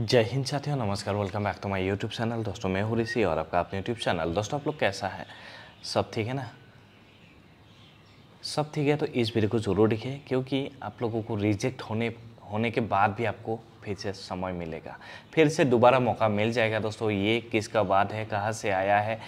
जय हिंद साथियों नमस्कार welcome back to my YouTube channel दोस्तों मैं हूँ ऋषि और आपका अपने यूट्यूब चैनल दोस्तों आप लोग कैसा है सब ठीक है ना सब ठीक है तो इस वीडियो को ज़रूर दिखे क्योंकि आप लोगों को रिजेक्ट होने होने के बाद भी आपको फिर से समय मिलेगा फिर से दोबारा मौका मिल जाएगा दोस्तों ये किसका बात है कहाँ से आया है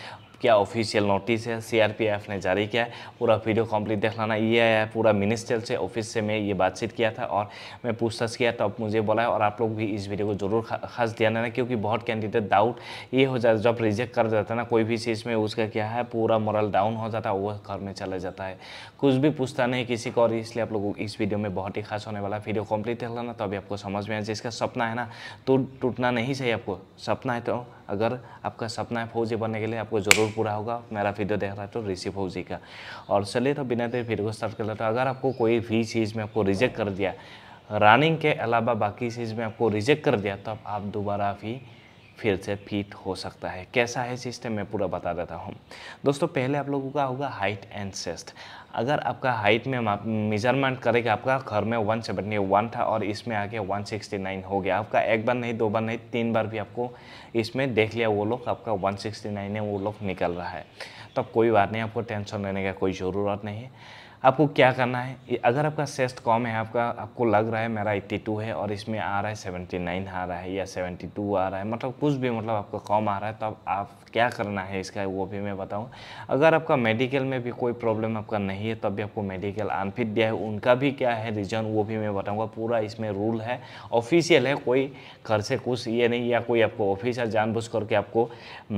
क्या ऑफिशियल नोटिस है सीआरपीएफ ने जारी किया है पूरा वीडियो कंप्लीट देख लाना ये है पूरा मिनिस्टर से ऑफिस से मैं ये बातचीत किया था और मैं पूछताछ किया तो मुझे बोला है और आप लोग भी इस वीडियो को जरूर खास ध्यान देना क्योंकि बहुत कैंडिडेट डाउट ये हो जाता जब रिजेक्ट कर जाता है ना कोई भी चीज़ में उसका क्या है पूरा मॉरल डाउन हो जाता है वो घर में चला जाता है कुछ भी पूछता नहीं किसी को और इसलिए आप लोग इस वीडियो में बहुत ही खास होने वाला वीडियो कंप्लीट देख लाना तो आपको समझ में आ जाए इसका सपना है ना तो टूटना नहीं चाहिए आपको सपना है तो अगर आपका सपना है फौजी बनने के लिए आपको ज़रूर पूरा होगा मेरा वीडियो देख रहा है तो ऋषि फौजी का और चलिए तो बिना देर वीडियो को स्टार्ट कर लेते तो अगर आपको कोई भी चीज़ में आपको रिजेक्ट कर दिया रनिंग के अलावा बाकी चीज़ में आपको रिजेक्ट कर दिया तो आप दोबारा भी फिर से फिट हो सकता है कैसा है सिस्टम मैं पूरा बता देता हूँ दोस्तों पहले आप लोगों का होगा हाइट एंड सेस्ट अगर आपका हाइट में मेजरमेंट करेंगे आपका घर में वन सेवेंटी वन था और इसमें आके नाइन हो गया आपका एक बार नहीं दो बार नहीं तीन बार भी आपको इसमें देख लिया वो लोग आपका वन सिक्सटी नाइन है वो लोग निकल रहा है तब तो कोई बात नहीं आपको टेंशन लेने का कोई ज़रूरत नहीं है आपको क्या करना है अगर आपका सेस्ट कॉम है आपका आपको लग रहा है मेरा 82 है और इसमें आ रहा है 79 आ रहा है या 72 आ रहा है मतलब कुछ भी मतलब आपका कॉम आ रहा है तो आप, आप क्या करना है इसका वो भी मैं बताऊँ अगर आपका मेडिकल में भी कोई प्रॉब्लम आपका नहीं है तब तो भी आपको मेडिकल अनफिट दिया है उनका भी क्या है रीज़न वो भी मैं बताऊँगा पूरा इसमें रूल है ऑफिशियल है कोई घर से कुछ ये नहीं या कोई आपको ऑफिसर जानबूझ करके आपको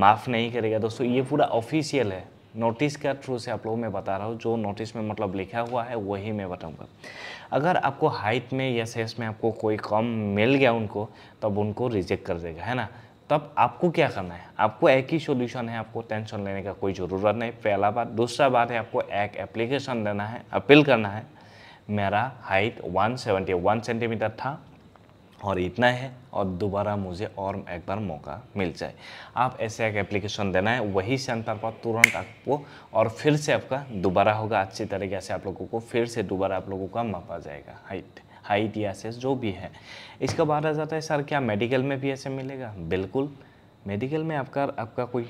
माफ़ नहीं करेगा दोस्तों ये पूरा ऑफिशियल है नोटिस के थ्रू से आप लोगों में बता रहा हूँ जो नोटिस में मतलब लिखा हुआ है वही मैं बताऊँगा अगर आपको हाइट में या सेस में आपको कोई कम मिल गया उनको तब उनको रिजेक्ट कर देगा है ना तब आपको क्या करना है आपको एक ही सोल्यूशन है आपको टेंशन लेने का कोई ज़रूरत नहीं पहला बात दूसरा बात है आपको एक एप्लीकेशन देना है अपील करना है मेरा हाइट 171 सेंटीमीटर था और इतना है और दोबारा मुझे और एक बार मौका मिल जाए आप ऐसे एक एप्लीकेशन देना है वही से अंतर पर तुरंत आपको और फिर से आपका दोबारा होगा अच्छी तरीके से आप लोगों को फिर से दोबारा आप लोगों का मापा जाएगा हाइट हाइट या से जो भी है इसका बाहर आ जाता है सर क्या मेडिकल में भी ऐसे मिलेगा बिल्कुल मेडिकल में आपका आपका कोई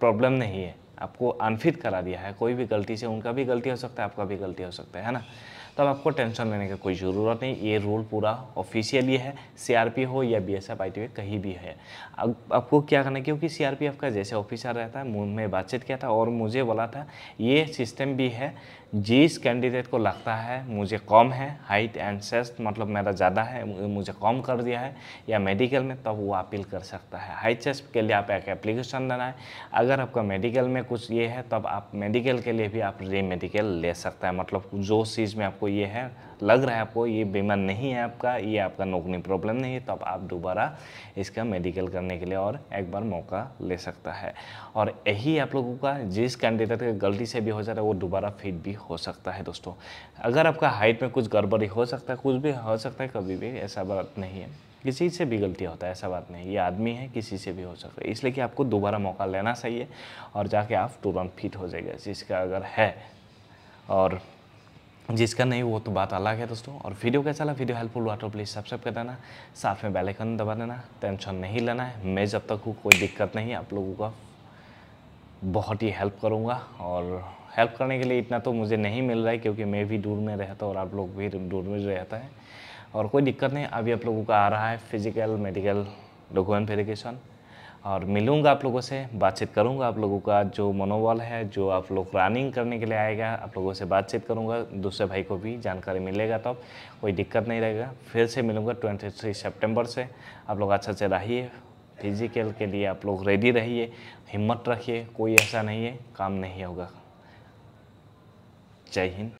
प्रॉब्लम नहीं है आपको अनफिट करा दिया है कोई भी गलती से उनका भी गलती हो सकता है आपका भी गलती हो सकता है ना तब आपको टेंशन लेने की कोई ज़रूरत नहीं ये रूल पूरा ऑफिशियली है सी हो या बी एस कहीं भी है अब आपको क्या करना है क्योंकि सी का जैसे ऑफिसर रहता है मैं बातचीत किया था और मुझे बोला था ये सिस्टम भी है जिस कैंडिडेट को लगता है मुझे कम है हाइट एंड सेस्ट मतलब मेरा ज़्यादा है मुझे कम कर दिया है या मेडिकल में तब तो वो अपील कर सकता है हाइट सेस्ट के लिए आप एक एप्लीकेशन देना है अगर आपका मेडिकल में कुछ ये है तब आप मेडिकल के लिए भी आप री मेडिकल ले सकता है मतलब जो चीज़ में आपको ये है लग रहा है आपको ये बीमार नहीं है आपका ये आपका नौकरी प्रॉब्लम नहीं है तो आप दोबारा इसका मेडिकल करने के लिए और एक बार मौका ले सकता है और यही आप लोगों का जिस कैंडिडेट का गलती से भी हो जाता है वो दोबारा फिट भी हो सकता है दोस्तों अगर आपका हाइट में कुछ गड़बड़ी हो सकता है कुछ भी हो सकता है कभी भी ऐसा बात नहीं है किसी से भी गलती होता है ऐसा बात नहीं ये आदमी है किसी से भी हो सकता है इसलिए कि आपको दोबारा मौका लेना चाहिए और जाके आप तुरंत फिट हो जाएगा जिसका अगर है और जिसका नहीं वो तो बात अलग है दोस्तों और वीडियो कैसा लगा वीडियो हेल्पफुल हुआ तो प्लीज़ सब्सक्राइब कर देना साथ में बेल आइकन दबा देना टेंशन नहीं लेना है मैं जब तक हूँ कोई दिक्कत नहीं आप लोगों का बहुत ही हेल्प करूँगा और हेल्प करने के लिए इतना तो मुझे नहीं मिल रहा है क्योंकि मैं भी दूर में रहता और आप लोग भी दूर में रहता है और कोई दिक्कत नहीं अभी आप लोगों का आ रहा है फिजिकल मेडिकल डॉक्यूमेंट वेरिफिकेशन और मिलूँगा आप लोगों से बातचीत करूँगा आप लोगों का जो मनोबल है जो आप लोग रनिंग करने के लिए आएगा आप लोगों से बातचीत करूँगा दूसरे भाई को भी जानकारी मिलेगा तब तो कोई दिक्कत नहीं रहेगा फिर से मिलूँगा ट्वेंटी थ्री सेप्टेम्बर से आप लोग अच्छा से रहिए फिजिकल के लिए आप लोग रेडी रहिए हिम्मत रखिए कोई ऐसा नहीं है काम नहीं होगा जय हिंद